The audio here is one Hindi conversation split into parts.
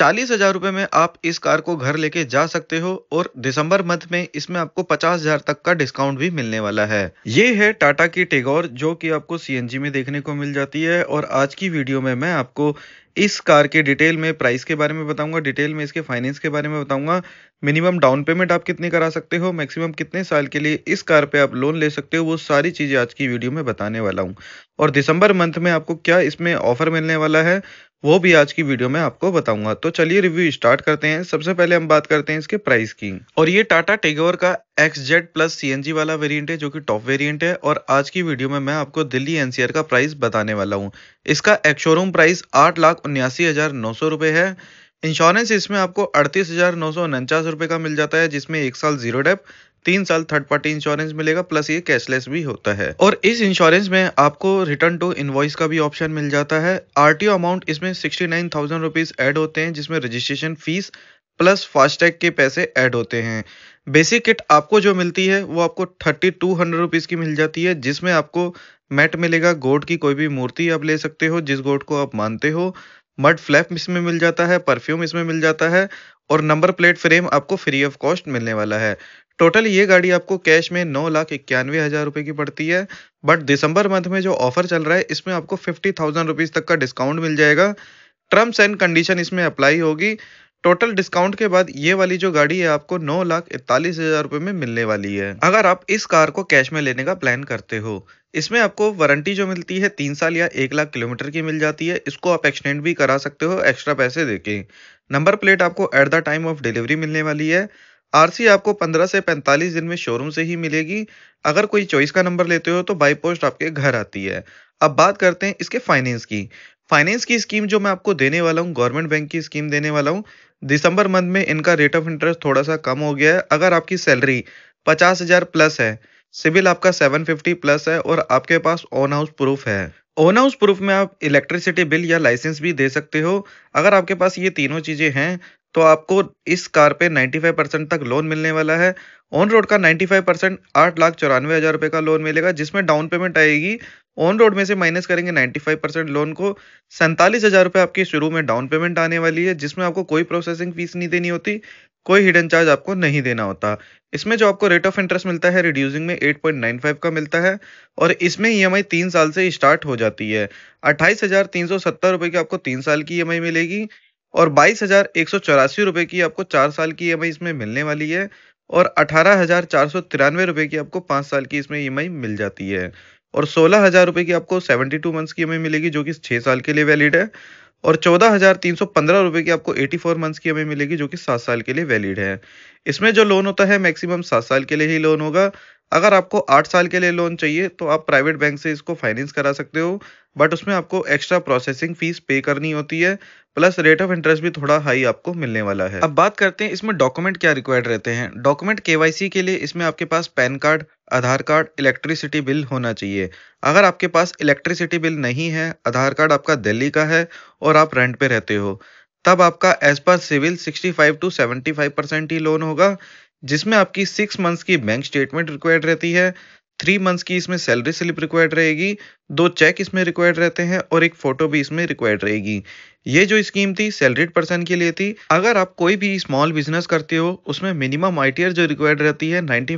चालीस हजार रुपए में आप इस कार को घर लेके जा सकते हो और दिसंबर मंथ में इसमें आपको पचास हजार तक का डिस्काउंट भी मिलने वाला है ये है टाटा की टेगोर जो कि आपको सीएनजी में देखने को मिल जाती है और आज की वीडियो में मैं आपको इस कार के डिटेल में प्राइस के बारे में बताऊंगा डिटेल में इसके फाइनेंस के बारे में बताऊंगा मिनिमम डाउन पेमेंट आप कितनी करा सकते हो मैक्सिमम कितने साल के लिए इस कार पे आप लोन ले सकते हो वो सारी चीज़ें आज की वीडियो में बताने वाला हूँ और दिसंबर मंथ में आपको क्या इसमें ऑफर मिलने वाला है वो भी आज की वीडियो में आपको बताऊंगा तो चलिए रिव्यू स्टार्ट करते हैं सबसे पहले हम बात करते हैं इसके प्राइस की और ये टाटा टेगोर का एक्स जेड प्लस सी वाला वेरिएंट है जो कि टॉप वेरिएंट है और आज की वीडियो में मैं आपको दिल्ली एनसीआर का प्राइस बताने वाला हूँ इसका एक्स शोरूम प्राइस आठ लाख लाख उन्यासी हज़ार नौ सौ रुपये है इंश्योरेंस इसमें आपको अड़तीस हज़ार नौ सौ उनचास रुपये का मिल जाता है जिसमें एक साल जीरो डेप तीन साल थर्ड पार्टी इंश्योरेंस मिलेगा प्लस ये कैशलेस भी होता है और इस इंश्योरेंस में आपको रिटर्न टू इनवॉइस का भी ऑप्शन मिल जाता है आरटीओ अमाउंट इसमें sixty nine thousand rupees add होते हैं जिसमें रजिस्ट्रेशन फीस प्लस फास्टैग के पैसे ऐड होते हैं बेसिक किट आपको जो मिलती है वो आपको थर्टी टू हंड्रेड रुपीज़ की मिल जाती है जिसमें आपको मैट मिलेगा गोट की कोई भी मूर्ति आप ले सकते हो जिस गोट को आप मानते हो मड फ्लैप इसमें मिल जाता है परफ्यूम इसमें मिल जाता है और नंबर प्लेट फ्रेम आपको फ्री ऑफ कॉस्ट मिलने वाला है टोटल ये गाड़ी आपको कैश में नौ लाख इक्यानवे हज़ार रुपये की पड़ती है बट दिसंबर मंथ में जो ऑफर चल रहा है इसमें आपको फिफ्टी थाउजेंड रुपीज़ तक का डिस्काउंट मिल जाएगा टर्म्स एंड कंडीशन इसमें अप्लाई होगी टोटल डिस्काउंट के बाद ये वाली जो गाड़ी है आपको नौ लाख इकतालीस हजार रुपए में मिलने वाली है अगर आप इस कार को कैश में लेने का प्लान करते हो इसमें आपको वारंटी जो मिलती है तीन साल या एक लाख किलोमीटर की मिल जाती है इसको आप एक्सटेंड भी करा सकते हो एक्स्ट्रा पैसे देके नंबर प्लेट आपको at the time of delivery मिलने वाली है आरसी आपको 15 से 45 दिन में शोरूम से ही मिलेगी अगर कोई चॉइस का नंबर लेते हो तो बाई पोस्ट आपके घर आती है अब बात करते हैं इसके फाइनेंस की फाइनेंस की स्कीम जो मैं आपको देने वाला हूँ गवर्नमेंट बैंक की स्कीम देने वाला हूँ दिसंबर मंथ में इनका रेट ऑफ इंटरेस्ट थोड़ा सा कम हो गया है अगर आपकी सैलरी पचास हजार प्लस है सिविल आपका सेवन फिफ्टी प्लस है और आपके पास ऑन हाउस प्रूफ है ओन हाउस प्रूफ में आप इलेक्ट्रिसिटी बिल या लाइसेंस भी दे सकते हो अगर आपके पास ये तीनों चीज़ें हैं तो आपको इस कार पे 95 परसेंट तक लोन मिलने वाला है ऑन रोड का 95 परसेंट आठ लाख चौरानवे हज़ार रुपए का लोन मिलेगा जिसमें डाउन पेमेंट आएगी ऑन रोड में से माइनस करेंगे 95 परसेंट लोन को सैंतालीस हज़ार रुपये आपकी शुरू में डाउन पेमेंट आने वाली है जिसमें आपको कोई प्रोसेसिंग फीस नहीं देनी होती कोई हिडन चार्ज आपको नहीं देना होता इसमें जो आपको रेट ऑफ इंटरेस्ट मिलता है रिड्यूसिंग में 8.95 का मिलता है और इसमें ईएमआई e तीन साल से स्टार्ट हो जाती है अट्ठाईस हज़ार तीन सौ सत्तर रुपये की आपको तीन साल की ईएमआई e मिलेगी और बाईस हज़ार एक सौ चौरासी रुपये की आपको चार साल की ई e इसमें मिलने वाली है और अठारह हज़ार चार सौ तिरानवे रुपये की आपको पाँच साल की इसमें ई मिल जाती है और सोलह हज़ार रुपए की आपको सेवेंटी टू मंथ्स की हमें मिलेगी जो कि छह साल के लिए वैलिड है और चौदह हज़ार तीन सौ पंद्रह रुपए की आपको एटी फोर मंथ्स की हमें मिलेगी जो कि सात साल के लिए वैलिड है इसमें जो लोन होता है मैक्सिमम सात साल के लिए ही लोन होगा अगर आपको आठ साल के लिए लोन चाहिए तो आप प्राइवेट बैंक से इसको फाइनेंस करा सकते हो बट उसमें आपको एक्स्ट्रा प्रोसेसिंग फीस पे करनी होती है प्लस रेट ऑफ इंटरेस्ट भी थोड़ा हाई आपको मिलने वाला है अब बात करते हैं इसमें डॉक्यूमेंट क्या रिक्वायर्ड रहते हैं डॉक्यूमेंट केवाईसी के लिए इसमें आपके पास PAN card Aadhaar card electricity bill होना चाहिए अगर आपके पास इलेक्ट्रिसिटी बिल नहीं है आधार कार्ड आपका दिल्ली का है और आप रेंट पे रहते हो तब आपका एज पर सिविल 65 टू 75 परसेंट ही लोन होगा जिसमें आपकी सिक्स मंथ्स की बैंक स्टेटमेंट रिक्वायर्ड रहती है थ्री मंथ्स की इसमें सैलरी स्लिप रिक्वायर्ड रहेगी दो चेक इसमें रिक्वायर्ड रहते हैं और एक फ़ोटो भी इसमें रिक्वायर्ड रहेगी ये जो स्कीम थी सैलरीड पर्सन के लिए थी अगर आप कोई भी स्मॉल बिजनेस करते हो उसमें मिनिमम आई जो रिक्वायर्ड रहती है नाइन्टी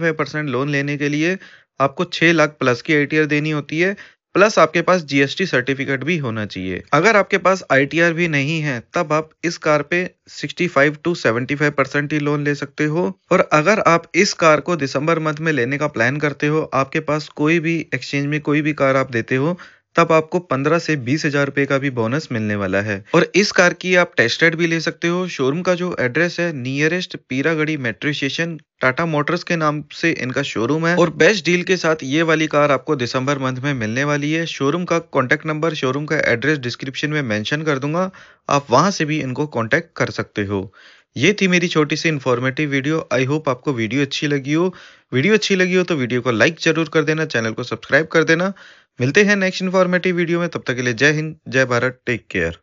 लोन लेने के लिए आपको छः लाख प्लस की आई देनी होती है प्लस आपके पास जीएसटी सर्टिफिकेट भी होना चाहिए अगर आपके पास आईटीआर भी नहीं है तब आप इस कार पे 65 टू 75 परसेंट ही लोन ले सकते हो और अगर आप इस कार को दिसंबर मंथ में लेने का प्लान करते हो आपके पास कोई भी एक्सचेंज में कोई भी कार आप देते हो तब आपको पंद्रह से बीस हजार रुपए का भी बोनस मिलने वाला है और इस कार की आप टेस्ट राइड भी ले सकते हो शोरूम का जो एड्रेस है nearest Peeragarhi metro station Tata Motors के नाम से इनका शोरूम है और बेस्ट डील के साथ ये वाली कार आपको दिसंबर मंथ में मिलने वाली है शोरूम का कॉन्टेक्ट नंबर शोरूम का एड्रेस डिस्क्रिप्शन में मैंशन कर दूंगा आप वहां से भी इनको कॉन्टेक्ट कर सकते हो ये थी मेरी छोटी सी इन्फॉर्मेटिव वीडियो आई होप आपको वीडियो अच्छी लगी हो वीडियो अच्छी लगी हो तो वीडियो को लाइक जरूर कर देना चैनल को सब्सक्राइब कर देना मिलते हैं नेक्स्ट इन्फॉर्मेटिव वीडियो में तब तक के लिए जय हिंद जय भारत टेक केयर